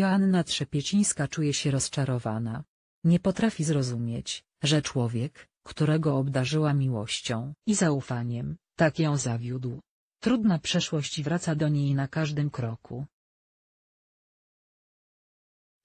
Joanna Trzepiecińska czuje się rozczarowana. Nie potrafi zrozumieć, że człowiek, którego obdarzyła miłością i zaufaniem, tak ją zawiódł. Trudna przeszłość wraca do niej na każdym kroku.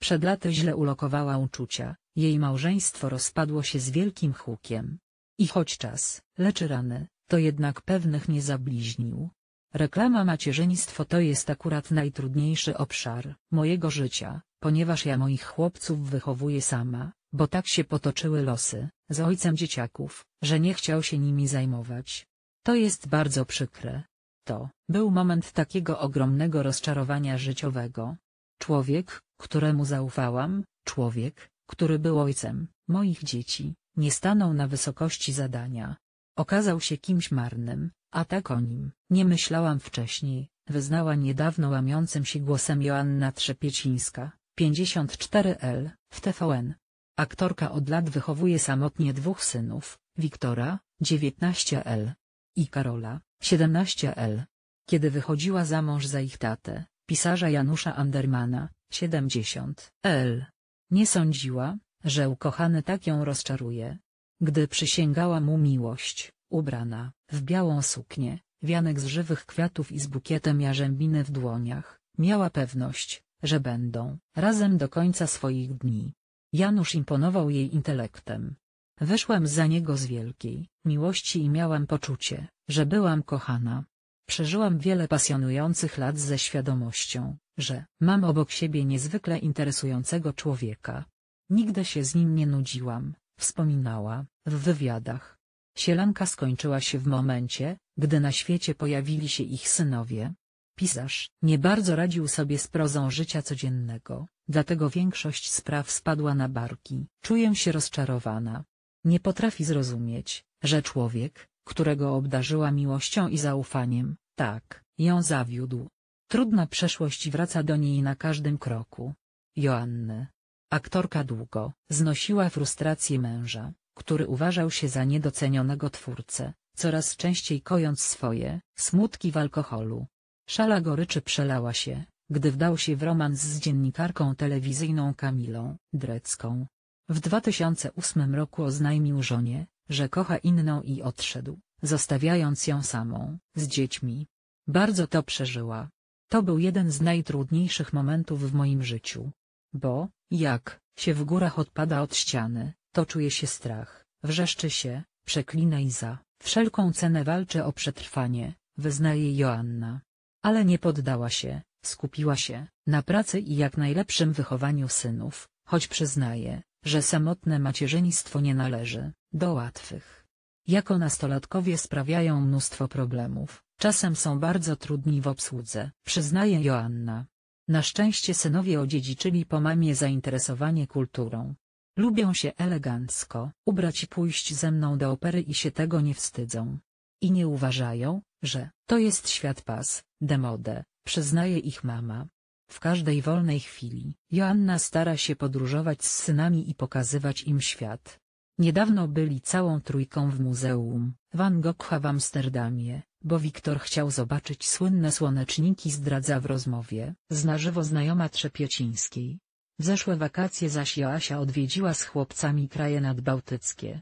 Przed laty źle ulokowała uczucia, jej małżeństwo rozpadło się z wielkim hukiem. I choć czas leczy rany, to jednak pewnych nie zabliźnił. Reklama macierzyństwo to jest akurat najtrudniejszy obszar mojego życia, ponieważ ja moich chłopców wychowuję sama, bo tak się potoczyły losy, z ojcem dzieciaków, że nie chciał się nimi zajmować. To jest bardzo przykre. To był moment takiego ogromnego rozczarowania życiowego. Człowiek, któremu zaufałam, człowiek, który był ojcem moich dzieci, nie stanął na wysokości zadania. Okazał się kimś marnym, a tak o nim. Nie myślałam wcześniej, wyznała niedawno łamiącym się głosem Joanna Trzepiecińska, 54L, w TVN. Aktorka od lat wychowuje samotnie dwóch synów, Wiktora, 19L i Karola, 17L. Kiedy wychodziła za mąż za ich tatę, pisarza Janusza Andermana, 70L. Nie sądziła, że ukochany tak ją rozczaruje. Gdy przysięgała mu miłość, Ubrana w białą suknię, wianek z żywych kwiatów i z bukietem jarzębiny w dłoniach, miała pewność, że będą razem do końca swoich dni. Janusz imponował jej intelektem. Wyszłam za niego z wielkiej miłości i miałam poczucie, że byłam kochana. Przeżyłam wiele pasjonujących lat ze świadomością, że mam obok siebie niezwykle interesującego człowieka. Nigdy się z nim nie nudziłam, wspominała w wywiadach. Sielanka skończyła się w momencie, gdy na świecie pojawili się ich synowie. Pisarz nie bardzo radził sobie z prozą życia codziennego, dlatego większość spraw spadła na barki. Czuję się rozczarowana. Nie potrafi zrozumieć, że człowiek, którego obdarzyła miłością i zaufaniem, tak, ją zawiódł. Trudna przeszłość wraca do niej na każdym kroku. Joanny. Aktorka długo znosiła frustrację męża, który uważał się za niedocenionego twórcę, coraz częściej kojąc swoje smutki w alkoholu. Szala goryczy przelała się, gdy wdał się w romans z dziennikarką telewizyjną Kamilą Drecką. W 2008 roku oznajmił żonie, że kocha inną i odszedł, zostawiając ją samą, z dziećmi. Bardzo to przeżyła. To był jeden z najtrudniejszych momentów w moim życiu. Bo, jak się w górach odpada od ściany, to czuje się strach, wrzeszczy się, przeklina Iza, wszelką cenę walczy o przetrwanie, wyznaje Joanna. Ale nie poddała się, skupiła się, na pracy i jak najlepszym wychowaniu synów, choć przyznaje, że samotne macierzyństwo nie należy do łatwych. Jako nastolatkowie sprawiają mnóstwo problemów, czasem są bardzo trudni w obsłudze, przyznaje Joanna. Na szczęście synowie odziedziczyli po mamie zainteresowanie kulturą, Lubią się elegancko ubrać i pójść ze mną do opery i się tego nie wstydzą. I nie uważają, że to jest świat pas, demode, przyznaje ich mama. W każdej wolnej chwili Joanna stara się podróżować z synami i pokazywać im świat. Niedawno byli całą trójką w muzeum Van Gogha w Amsterdamie, bo Wiktor chciał zobaczyć słynne słoneczniki zdradza w rozmowie z na żywo znajoma Trzepiecińskiej, w zeszłe wakacje zaś Joasia odwiedziła z chłopcami kraje nadbałtyckie.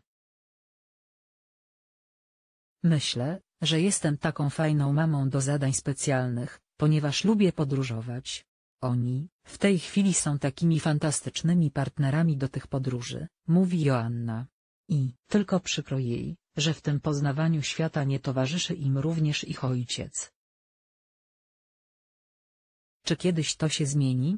Myślę, że jestem taką fajną mamą do zadań specjalnych, ponieważ lubię podróżować. Oni, w tej chwili są takimi fantastycznymi partnerami do tych podróży, mówi Joanna. I, tylko przykro jej, że w tym poznawaniu świata nie towarzyszy im również ich ojciec. Czy kiedyś to się zmieni?